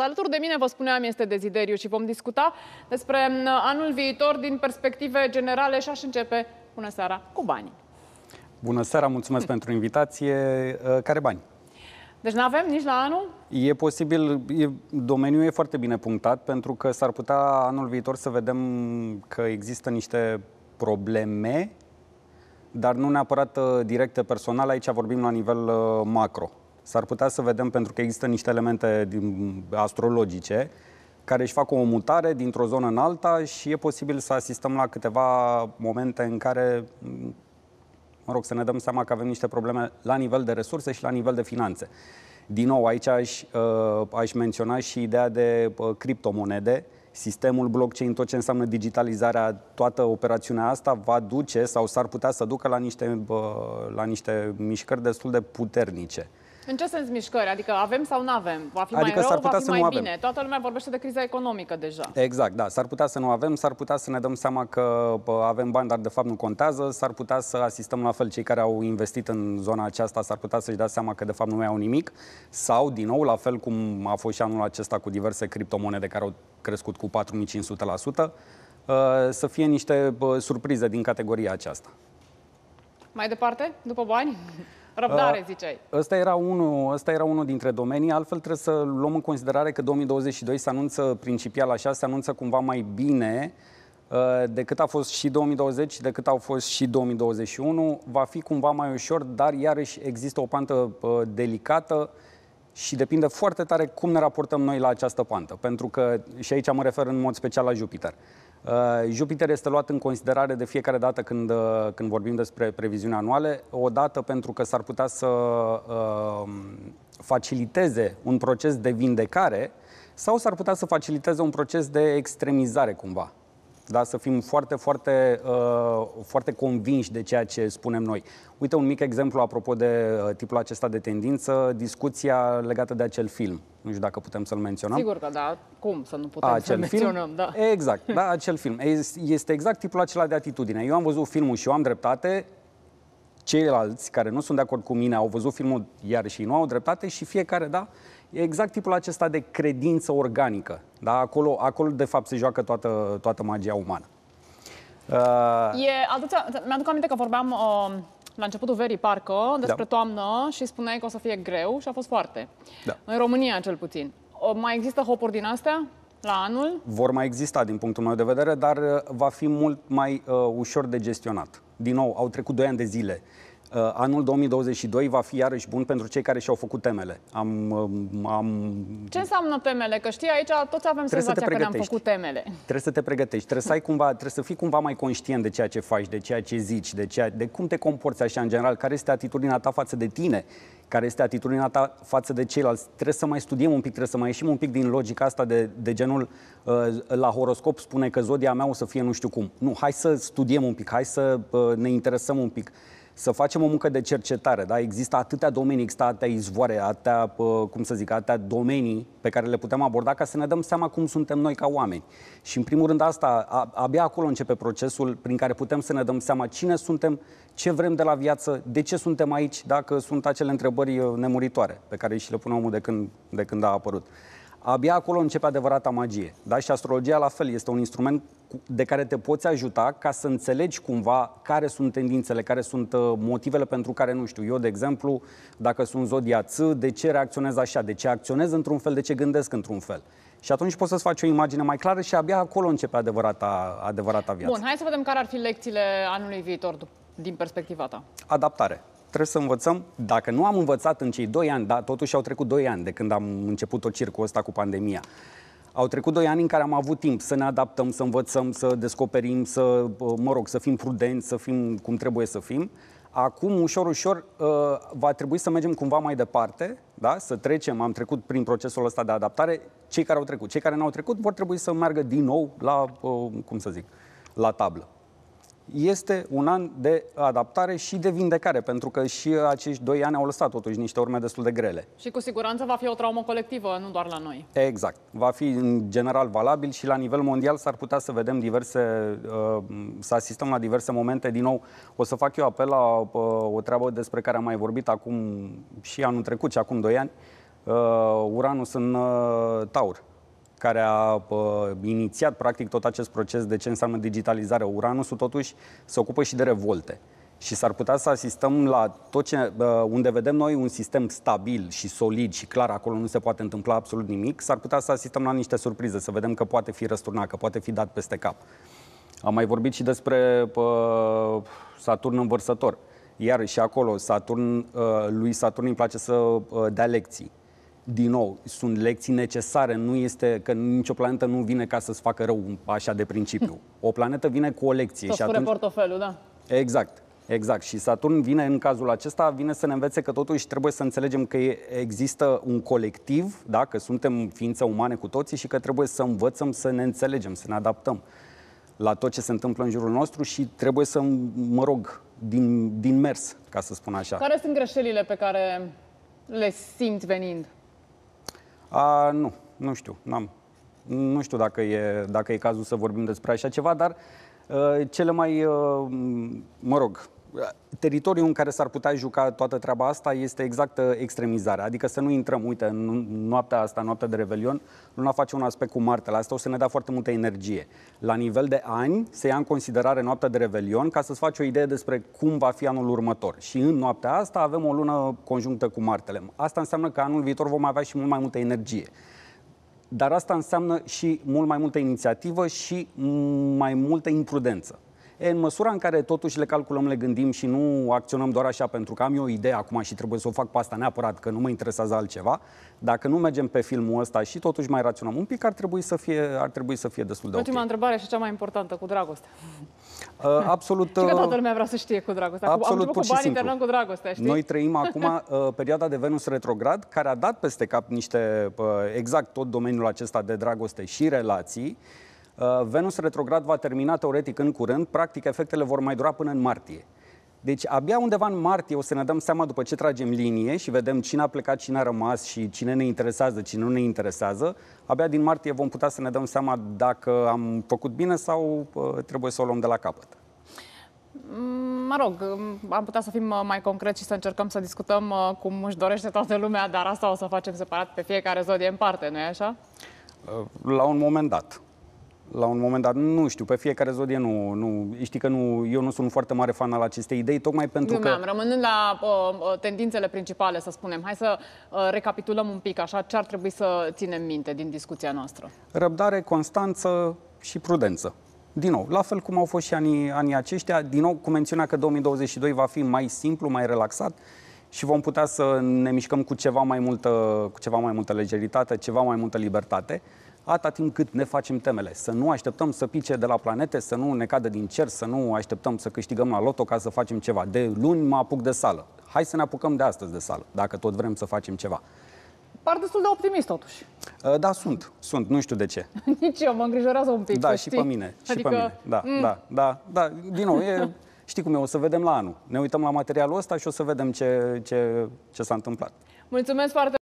Alături de mine, vă spuneam, este Dezideriu și vom discuta despre anul viitor din perspective generale și aș începe, bună seara, cu banii. Bună seara, mulțumesc pentru invitație. Ă, care bani? Deci nu avem nici la anul? E posibil, e, domeniul e foarte bine punctat pentru că s-ar putea anul viitor să vedem că există niște probleme, dar nu neapărat ă, directe personale, aici vorbim la nivel ă, macro. S-ar putea să vedem, pentru că există niște elemente din, astrologice care își fac o mutare dintr-o zonă în alta și e posibil să asistăm la câteva momente în care, mă rog, să ne dăm seama că avem niște probleme la nivel de resurse și la nivel de finanțe. Din nou, aici aș, uh, aș menționa și ideea de uh, criptomonede. Sistemul blockchain, tot ce înseamnă digitalizarea, toată operațiunea asta va duce sau s-ar putea să ducă la niște, uh, la niște mișcări destul de puternice. În ce sens mișcări? Adică avem sau nu avem? Va fi adică mai rău, putea va fi să mai nu bine? Avem. Toată lumea vorbește de criza economică deja. Exact, da. S-ar putea să nu avem, s-ar putea să ne dăm seama că avem bani, dar de fapt nu contează, s-ar putea să asistăm la fel cei care au investit în zona aceasta, s-ar putea să-și dea seama că de fapt nu mai au nimic, sau din nou, la fel cum a fost și anul acesta cu diverse criptomonede care au crescut cu 4500%, ă, să fie niște surprize din categoria aceasta. Mai departe, după bani? Răbdare, uh, ziceai. Ăsta era, unul, ăsta era unul dintre domenii. Altfel trebuie să luăm în considerare că 2022 se anunță principial așa, se anunță cumva mai bine uh, decât a fost și 2020, decât au fost și 2021. Va fi cumva mai ușor, dar iarăși există o pantă uh, delicată și depinde foarte tare cum ne raportăm noi la această pantă, pentru că, și aici mă refer în mod special la Jupiter, uh, Uh, Jupiter este luat în considerare de fiecare dată când, uh, când vorbim despre previziuni anuale, odată pentru că s-ar putea să uh, faciliteze un proces de vindecare sau s-ar putea să faciliteze un proces de extremizare cumva da? să fim foarte, foarte, uh, foarte convinși de ceea ce spunem noi. Uite un mic exemplu apropo de uh, tipul acesta de tendință, discuția legată de acel film. Nu știu dacă putem să-l menționăm. Sigur că da, cum să nu putem acel să menționăm, film? da. Exact, da, acel film. Este exact tipul acela de atitudine. Eu am văzut filmul și eu am dreptate, ceilalți care nu sunt de acord cu mine au văzut filmul iar și nu au dreptate și fiecare, da, E exact tipul acesta de credință organică. Da? Acolo, acolo, de fapt, se joacă toată, toată magia umană. Uh... E, aduța, mi-aduc aminte că vorbeam uh, la începutul verii, parcă, despre da. toamnă și spuneai că o să fie greu și a fost foarte. Da. În România, cel puțin. O, mai există hopuri din astea? La anul? Vor mai exista, din punctul meu de vedere, dar uh, va fi mult mai uh, ușor de gestionat. Din nou, au trecut 2 ani de zile uh, Uh, anul 2022 va fi iarăși bun pentru cei care și-au făcut temele. Am, um, am... Ce înseamnă temele? Că știi, aici toți avem trebuie senzația că ne-am făcut temele. Trebuie să te pregătești, trebuie să, ai cumva, trebuie să fii cumva mai conștient de ceea ce faci, de ceea ce zici, de, ceea, de cum te comporți așa în general, care este atitudinea ta față de tine, care este atitudinea ta față de ceilalți. Trebuie să mai studiem un pic, trebuie să mai ieșim un pic din logica asta de, de genul uh, la horoscop spune că zodia mea o să fie nu știu cum. Nu, hai să studiem un pic, hai să uh, ne interesăm un pic să facem o muncă de cercetare. Da? Există atâtea domenii, există atâtea izvoare, atâtea, cum să zic, atâtea domenii pe care le putem aborda ca să ne dăm seama cum suntem noi ca oameni. Și în primul rând asta, abia acolo începe procesul prin care putem să ne dăm seama cine suntem, ce vrem de la viață, de ce suntem aici, dacă sunt acele întrebări nemuritoare pe care și le pune omul de când, de când a apărut abia acolo începe adevărata magie. Da? Și astrologia, la fel, este un instrument de care te poți ajuta ca să înțelegi cumva care sunt tendințele, care sunt uh, motivele pentru care, nu știu, eu, de exemplu, dacă sunt zodia ț, de ce reacționez așa, de ce acționez într-un fel, de ce gândesc într-un fel. Și atunci poți să-ți faci o imagine mai clară și abia acolo începe adevărata, adevărata viață. Bun, hai să vedem care ar fi lecțiile anului viitor din perspectiva ta. Adaptare trebuie să învățăm, dacă nu am învățat în cei doi ani, dar totuși au trecut doi ani de când am început tot circul ăsta cu pandemia, au trecut doi ani în care am avut timp să ne adaptăm, să învățăm, să descoperim, să, mă rog, să fim prudenți, să fim cum trebuie să fim. Acum, ușor, ușor, ă, va trebui să mergem cumva mai departe, da? să trecem, am trecut prin procesul ăsta de adaptare, cei care au trecut. Cei care n-au trecut vor trebui să meargă din nou la, ă, cum să zic, la tablă este un an de adaptare și de vindecare, pentru că și acești doi ani au lăsat totuși niște urme destul de grele. Și cu siguranță va fi o traumă colectivă, nu doar la noi. Exact. Va fi în general valabil și la nivel mondial s-ar putea să vedem diverse, uh, să asistăm la diverse momente. Din nou, o să fac eu apel la uh, o treabă despre care am mai vorbit acum și anul trecut și acum doi ani, uh, Uranus în Taur care a uh, inițiat practic tot acest proces de ce înseamnă digitalizare. Uranusul totuși se ocupă și de revolte. Și s-ar putea să asistăm la tot ce, uh, unde vedem noi un sistem stabil și solid și clar, acolo nu se poate întâmpla absolut nimic, s-ar putea să asistăm la niște surprize, să vedem că poate fi răsturnat, că poate fi dat peste cap. Am mai vorbit și despre uh, Saturn învărsător. Iar și acolo Saturn, uh, lui Saturn îi place să uh, dea lecții din nou, sunt lecții necesare, nu este că nicio planetă nu vine ca să-ți facă rău așa de principiu. O planetă vine cu o lecție. Să și atunci... portofelul, da. Exact. Exact. Și Saturn vine în cazul acesta, vine să ne învețe că totuși trebuie să înțelegem că există un colectiv, da? că suntem ființe umane cu toții și că trebuie să învățăm să ne înțelegem, să ne adaptăm la tot ce se întâmplă în jurul nostru și trebuie să, mă rog, din, din mers, ca să spun așa. Care sunt greșelile pe care le simt venind? A, nu, nu știu, n-am. Nu știu dacă e, dacă e cazul să vorbim despre așa ceva, dar uh, cele mai, uh, mă rog, teritoriul în care s-ar putea juca toată treaba asta este exact uh, extremizarea. Adică să nu intrăm, uite, în noaptea asta, noaptea de Revelion, luna face un aspect cu Martele. Asta o să ne dea foarte multă energie. La nivel de ani, se ia în considerare noaptea de Revelion ca să-ți faci o idee despre cum va fi anul următor. Și în noaptea asta avem o lună conjunctă cu Martele. Asta înseamnă că anul viitor vom avea și mult mai multă energie. Dar asta înseamnă și mult mai multă inițiativă și mai multă imprudență. E, în măsura în care totuși le calculăm, le gândim și nu acționăm doar așa pentru că am eu o idee acum și trebuie să o fac pe asta neapărat, că nu mă interesează altceva, dacă nu mergem pe filmul ăsta și totuși mai raționăm un pic, ar trebui să fie, ar trebui să fie destul de Ultima okay. întrebare și cea mai importantă, cu dragoste. Uh, absolut. și că uh, toată lumea vrea să știe cu dragoste. Absolut, am pur cu bani, simplu. cu dragoste, știi? Noi trăim acum uh, perioada de Venus retrograd, care a dat peste cap niște, uh, exact tot domeniul acesta de dragoste și relații, Uh, Venus retrograd va termina teoretic în curând, practic efectele vor mai dura până în martie. Deci abia undeva în martie o să ne dăm seama după ce tragem linie și vedem cine a plecat, cine a rămas și cine ne interesează, cine nu ne interesează. Abia din martie vom putea să ne dăm seama dacă am făcut bine sau uh, trebuie să o luăm de la capăt. Mm, mă rog, mm, am putea să fim uh, mai concret și să încercăm să discutăm cum își dorește toată lumea, dar asta o să facem separat pe fiecare zodie în parte, nu-i așa? La un moment dat la un moment dat, nu știu, pe fiecare zodie nu, nu știi că nu, eu nu sunt foarte mare fan al acestei idei, tocmai pentru nu că... Rămânând la uh, uh, tendințele principale, să spunem, hai să uh, recapitulăm un pic așa ce ar trebui să ținem minte din discuția noastră. Răbdare, constanță și prudență. Din nou, la fel cum au fost și anii, anii aceștia, din nou cu mențiunea că 2022 va fi mai simplu, mai relaxat, și vom putea să ne mișcăm cu ceva mai multă, cu ceva mai multă legeritate, ceva mai multă libertate atâta timp cât ne facem temele. Să nu așteptăm să pice de la planete, să nu ne cadă din cer, să nu așteptăm să câștigăm la loto ca să facem ceva. De luni mă apuc de sală. Hai să ne apucăm de astăzi de sală, dacă tot vrem să facem ceva. Par destul de optimist, totuși. Uh, da, sunt, sunt, nu știu de ce. Nici eu, mă îngrijorează un pic. Da, și știi. pe mine, și adică... pe mine. Da, mm. da, da, da, din nou, e, știi cum e, o să vedem la anul. Ne uităm la materialul ăsta și o să vedem ce, ce, ce s-a întâmplat. Mulțumesc foarte